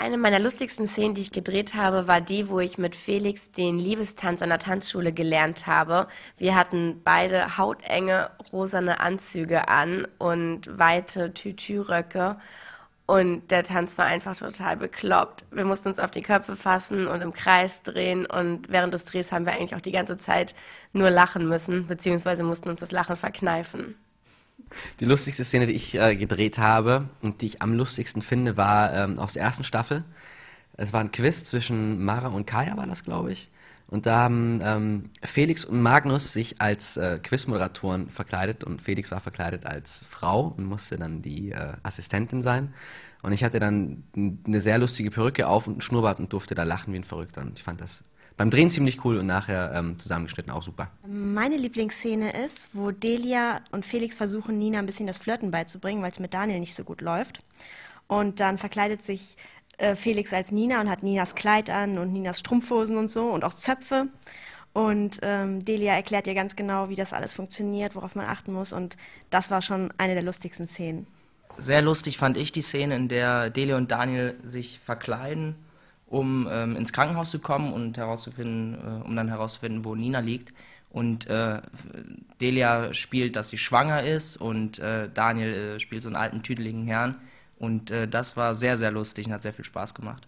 Eine meiner lustigsten Szenen, die ich gedreht habe, war die, wo ich mit Felix den Liebestanz an der Tanzschule gelernt habe. Wir hatten beide hautenge rosane Anzüge an und weite Tütüröcke. Und der Tanz war einfach total bekloppt. Wir mussten uns auf die Köpfe fassen und im Kreis drehen. Und während des Drehs haben wir eigentlich auch die ganze Zeit nur lachen müssen, beziehungsweise mussten uns das Lachen verkneifen. Die lustigste Szene, die ich äh, gedreht habe und die ich am lustigsten finde, war ähm, aus der ersten Staffel. Es war ein Quiz zwischen Mara und Kaya, war das, glaube ich. Und da haben ähm, Felix und Magnus sich als äh, Quizmoderatoren verkleidet und Felix war verkleidet als Frau und musste dann die äh, Assistentin sein. Und ich hatte dann eine sehr lustige Perücke auf und einen Schnurrbart und durfte da lachen wie ein Verrückter. Und ich fand das beim Drehen ziemlich cool und nachher ähm, zusammengeschnitten auch super. Meine Lieblingsszene ist, wo Delia und Felix versuchen, Nina ein bisschen das Flirten beizubringen, weil es mit Daniel nicht so gut läuft. Und dann verkleidet sich äh, Felix als Nina und hat Ninas Kleid an und Ninas Strumpfhosen und so und auch Zöpfe. Und ähm, Delia erklärt ihr ganz genau, wie das alles funktioniert, worauf man achten muss. Und das war schon eine der lustigsten Szenen. Sehr lustig fand ich die Szene, in der Delia und Daniel sich verkleiden um ähm, ins Krankenhaus zu kommen und herauszufinden, äh, um dann herauszufinden, wo Nina liegt. Und äh, Delia spielt, dass sie schwanger ist und äh, Daniel äh, spielt so einen alten, tüdeligen Herrn. Und äh, das war sehr, sehr lustig und hat sehr viel Spaß gemacht.